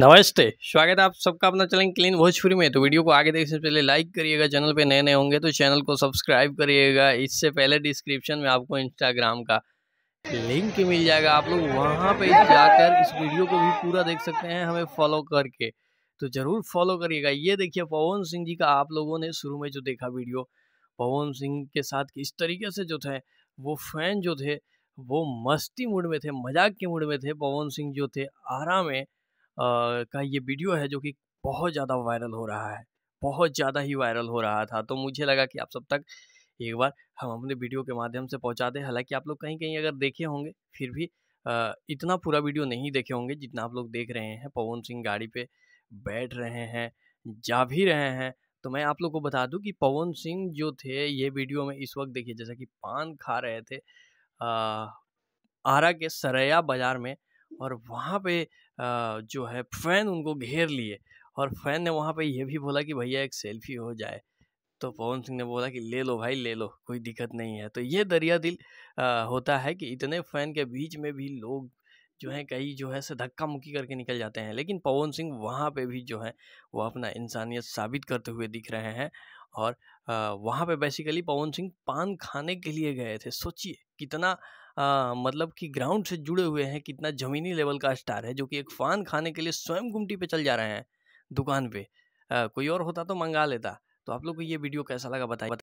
नमस्ते स्वागत है आप सबका अपना चैनल क्लीन भोजपुरी में तो वीडियो को आगे देखने से पहले लाइक करिएगा चैनल पे नए नए होंगे तो चैनल को सब्सक्राइब करिएगा इससे पहले डिस्क्रिप्शन में आपको इंस्टाग्राम का लिंक मिल जाएगा आप लोग वहाँ पे जाकर इस वीडियो को भी पूरा देख सकते हैं हमें फॉलो करके तो ज़रूर फॉलो करिएगा ये देखिए पवन सिंह जी का आप लोगों ने शुरू में जो देखा वीडियो पवन सिंह के साथ इस तरीके से जो थे वो फैन जो थे वो मस्ती मूड में थे मजाक के मूड में थे पवन सिंह जो थे आरा में आ, का ये वीडियो है जो कि बहुत ज़्यादा वायरल हो रहा है बहुत ज़्यादा ही वायरल हो रहा था तो मुझे लगा कि आप सब तक एक बार हम अपने वीडियो के माध्यम से पहुँचा दें हालांकि आप लोग कहीं कहीं अगर देखे होंगे फिर भी इतना पूरा वीडियो नहीं देखे होंगे जितना आप लोग देख रहे हैं पवन सिंह गाड़ी पे बैठ रहे हैं जा भी रहे हैं तो मैं आप लोग को बता दूं कि पवन सिंह जो थे ये वीडियो में इस वक्त देखिए जैसा कि पान खा रहे थे आरा के सरैया बाज़ार में और वहाँ पे आ, जो है फ़ैन उनको घेर लिए और फैन ने वहाँ पे ये भी बोला कि भैया एक सेल्फी हो जाए तो पवन सिंह ने बोला कि ले लो भाई ले लो कोई दिक्कत नहीं है तो ये दरिया दिल आ, होता है कि इतने फ़ैन के बीच में भी लोग जो है कई जो है से धक्का मुक्की करके निकल जाते हैं लेकिन पवन सिंह वहाँ पे भी जो है वो अपना इंसानियत साबित करते हुए दिख रहे हैं और वहाँ पे बेसिकली पवन सिंह पान खाने के लिए गए थे सोचिए कितना आ, मतलब कि ग्राउंड से जुड़े हुए हैं कितना ज़मीनी लेवल का स्टार है जो कि एक पान खाने के लिए स्वयं गुमटी पे चल जा रहे हैं दुकान पे आ, कोई और होता तो मंगा लेता तो आप लोग को ये वीडियो कैसा लगा बताइए